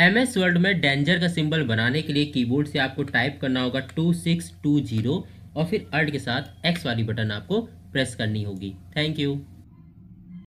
M S Word में danger का symbol बनाने के लिए कीबोर्ड से आपको टाइप करना होगा टू सिक्स टू जीरो और फिर अर्ड के साथ एक्स वाली बटन आपको प्रेस करनी होगी थैंक यू